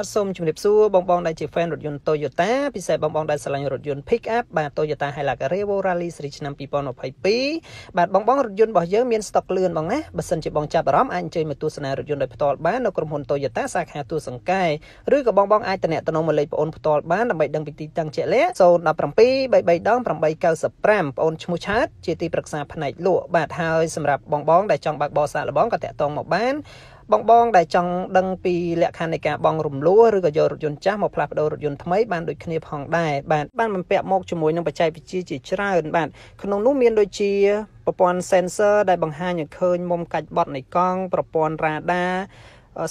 បាទសូមជម្រាបសួរបងបងដែលជា fan រថយន្ត Toyota ពិសេសបងបងដែលស្រឡាញ់រថយន្ត Pick Up បាទ Toyota Hilux Revo Rally ស៊េរីឆ្នាំ2022បាទបងបងរថយន្តរបស់យើងមានស្តុកលឿនបងណាបើសិនជាបងចាប់អារម្មណ៍អាចអញ្ជើញមកទស្សនារថយន្តដោយផ្ទាល់បាននៅក្រុមហ៊ុន Toyota សាខាទួលសង្កែឬក៏បងបងអាចតំណាក់តំណងមកលេខប្អូនផ្ទាល់បានដើម្បីដឹងពីទីតាំងជាក់លាក់017 33ដង895ប្អូនឈ្មោះឆាត ជាទីប្រឹក្សាផ្នែកលក់បាទហើយសម្រាប់បងបងដែលចង់បើកបរសាកល្បងក៏តាក់ទងមកបានបងបងដែលចង់ដឹងពីលក្ខខណ្ឌនៃការបងរំលោះឬក៏យករថយន្តចាស់មកផ្លាស់ប្ដូររថយន្តថ្មីបានដូចគ្នាផងដែរបាទបានបំពាក់មកជាមួយនឹងបច្ចេកវិទ្យាជាច្រើនបាទក្នុងនោះមានដូចជាប្រព័ន្ធ sensor ដែលបង្ហាញឲ្យឃើញមុំកាច់បត់នៃកង់ប្រព័ន្ធ radar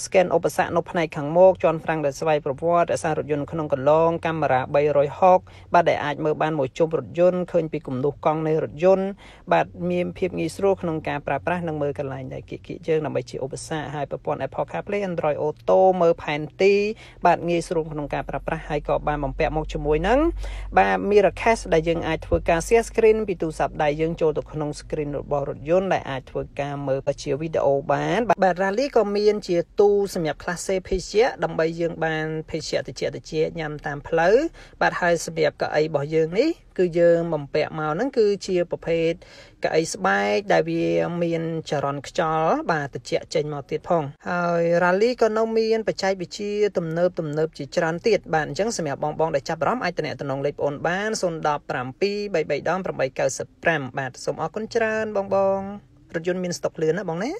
ស្កេនឧបសគ្គនៅផ្នែកខាងមុខជន់ហ្វ្រាំងដែលស្វ័យប្រវត្តិរក្សារថយន្តក្នុងកន្លងកាមេរ៉ា360បាទដែលអាចមើលបានមួយជុំរថយន្តឃើញពីគំនូសកង់នៃរថយន្តបាទមានភាពងាយស្រួលក្នុងការប្រើប្រាស់និងមើលកន្លែងដែលគៀកគៀកជើងដើម្បីជាឧបសគ្គហើយប្រព័ន្ធ Apple CarPlay Android Auto មើលផែនទីបាទងាយស្រួលក្នុងការប្រើប្រាស់ហើយក៏បានបំពាក់មកជាមួយនឹងបាទ Miracast ដែលយើងអាចធ្វើការ share screen ពីទូរស័ព្ទដៃយើងចូលទៅក្នុង screen របស់រថយន្តដែលអាចធ្វើការមើលជាវីដេអូបានបាទ Rally ក៏មានជាទូសម្រាប់ class C ភេសជ្ជៈដើម្បីយើង បានភេសជ្ជៈតិចតិចញ៉ាំតាមផ្លូវបាទហើយសម្រាប់កៅអីរបស់យើងនេះគឺយើងបំពាក់មកហ្នឹងគឺជាប្រភេទកៅអីស្បែកដែលវាមានចរន្តខ្យល់បាទតិចចេញមកទៀតផងហើយ rally ក៏នៅមានបច្ចេកវិទ្យាទំនើបទំនើបជាច្រើនទៀតបាទអញ្ចឹងសម្រាប់បងបងដែលចាប់អារម្មណ៍អាចតំណងលេខប្អូនបាន010 733 895បាទសូមអរគុណច្រើនបងបងរថយន្តមានស្តុកលឿនណាបងណា